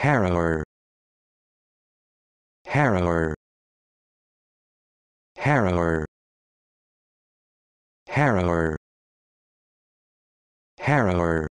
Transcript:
harrower harrower harrower harrower harrower